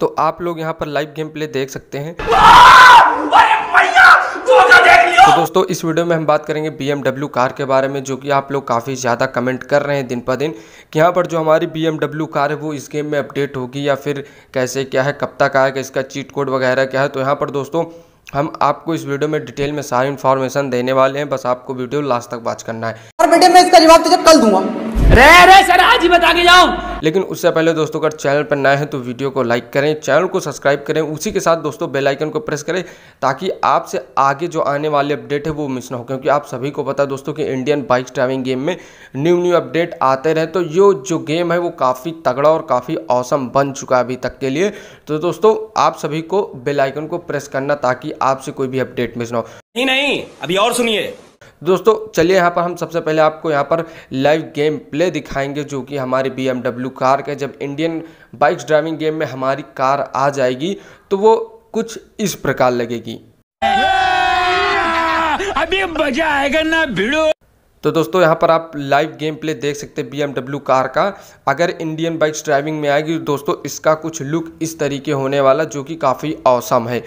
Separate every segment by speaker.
Speaker 1: तो आप लोग यहाँ पर लाइव गेम प्ले देख सकते हैं तो दोस्तों इस वीडियो में हम बात करेंगे बी कार के बारे में जो कि आप लोग काफ़ी ज़्यादा कमेंट कर रहे हैं दिन पर दिन कि यहाँ पर जो हमारी बी कार है वो इस गेम में अपडेट होगी या फिर कैसे क्या है कब तक आएगा इसका चीट कोड वगैरह क्या है तो यहाँ पर दोस्तों हम आपको इस वीडियो में डिटेल में सारी इन्फॉर्मेशन देने वाले हैं बस आपको वीडियो लास्ट तक वॉच करना है और बेटे मैं इसका जवाब तुझे कल दूंगा रे रे सर आज ही बता के जाऊँ लेकिन उससे पहले दोस्तों अगर चैनल पर नए हैं तो वीडियो को लाइक करें चैनल को सब्सक्राइब करें उसी के साथ दोस्तों बेलाइकन को प्रेस करें ताकि आपसे आगे जो आने वाले अपडेट है वो मिस ना हो क्योंकि आप सभी को पता है दोस्तों कि इंडियन बाइक ड्राइविंग गेम में न्यू न्यू अपडेट आते रहे तो ये जो गेम है वो काफ़ी तगड़ा और काफ़ी औसम बन चुका है अभी तक के लिए तो दोस्तों आप सभी को बेलाइकन को प्रेस करना ताकि आपसे कोई भी अपडेट मिस ना हो नहीं नहीं अभी और सुनिए दोस्तों चलिए यहाँ पर हम सबसे पहले आपको यहाँ पर लाइव गेम प्ले दिखाएंगे जो कि हमारी बी कार के जब इंडियन बाइक्स ड्राइविंग गेम में हमारी कार आ जाएगी तो वो कुछ इस प्रकार लगेगी अभी मजा आएगा ना भिड़ो तो दोस्तों यहाँ पर आप लाइव गेम प्ले देख सकते हैं बी कार का अगर इंडियन बाइक्स ड्राइविंग में आएगी दोस्तों इसका कुछ लुक इस तरीके होने वाला जो कि काफ़ी औसम है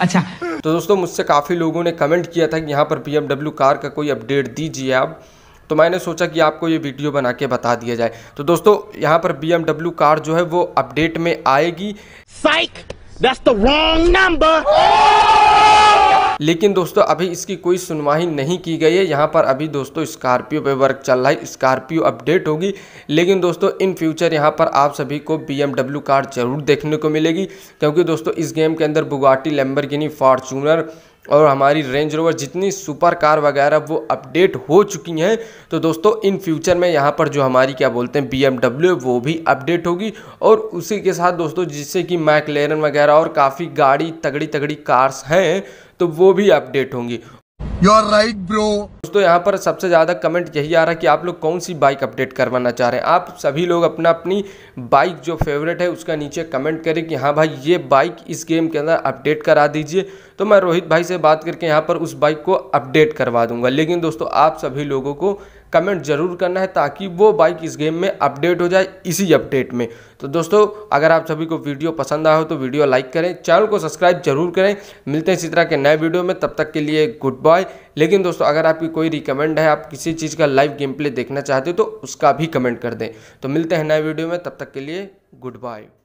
Speaker 1: अच्छा तो दोस्तों मुझसे काफ़ी लोगों ने कमेंट किया था कि यहाँ पर बी कार का कोई अपडेट दीजिए आप तो मैंने सोचा कि आपको ये वीडियो बना के बता दिया जाए तो दोस्तों यहाँ पर बी कार जो है वो अपडेट में आएगी psych that's the wrong number लेकिन दोस्तों अभी इसकी कोई सुनवाई नहीं की गई है यहाँ पर अभी दोस्तों स्कॉर्पियो पे वर्क चल रहा है स्कॉर्पियो अपडेट होगी लेकिन दोस्तों इन फ्यूचर यहाँ पर आप सभी को बी कार जरूर देखने को मिलेगी क्योंकि दोस्तों इस गेम के अंदर बुगाटी गिनी फॉर्चूनर और हमारी रेंज रोवर जितनी सुपर कार वगैरह वो अपडेट हो चुकी हैं तो दोस्तों इन फ्यूचर में यहाँ पर जो हमारी क्या बोलते हैं बी वो भी अपडेट होगी और उसी के साथ दोस्तों जिससे कि मैकलेरन वगैरह और काफ़ी गाड़ी तगड़ी तगड़ी कार्स हैं तो वो भी अपडेट होंगी यू आर राइट ब्रो दोस्तों यहाँ पर सबसे ज़्यादा कमेंट यही आ रहा है कि आप लोग कौन सी बाइक अपडेट करवाना चाह रहे हैं आप सभी लोग अपना अपनी बाइक जो फेवरेट है उसका नीचे कमेंट करें कि हाँ भाई ये बाइक इस गेम के अंदर अपडेट करा दीजिए तो मैं रोहित भाई से बात करके यहाँ पर उस बाइक को अपडेट करवा दूंगा लेकिन दोस्तों आप सभी लोगों को कमेंट जरूर करना है ताकि वो बाइक इस गेम में अपडेट हो जाए इसी अपडेट में तो दोस्तों अगर आप सभी को वीडियो पसंद आया हो तो वीडियो लाइक करें चैनल को सब्सक्राइब जरूर करें मिलते हैं इसी तरह के नए वीडियो में तब तक के लिए गुड बाय लेकिन दोस्तों अगर आपकी कोई रिकमेंड है आप किसी चीज़ का लाइव गेम प्ले देखना चाहते हो तो उसका भी कमेंट कर दें तो मिलते हैं नए वीडियो में तब तक के लिए गुड बाय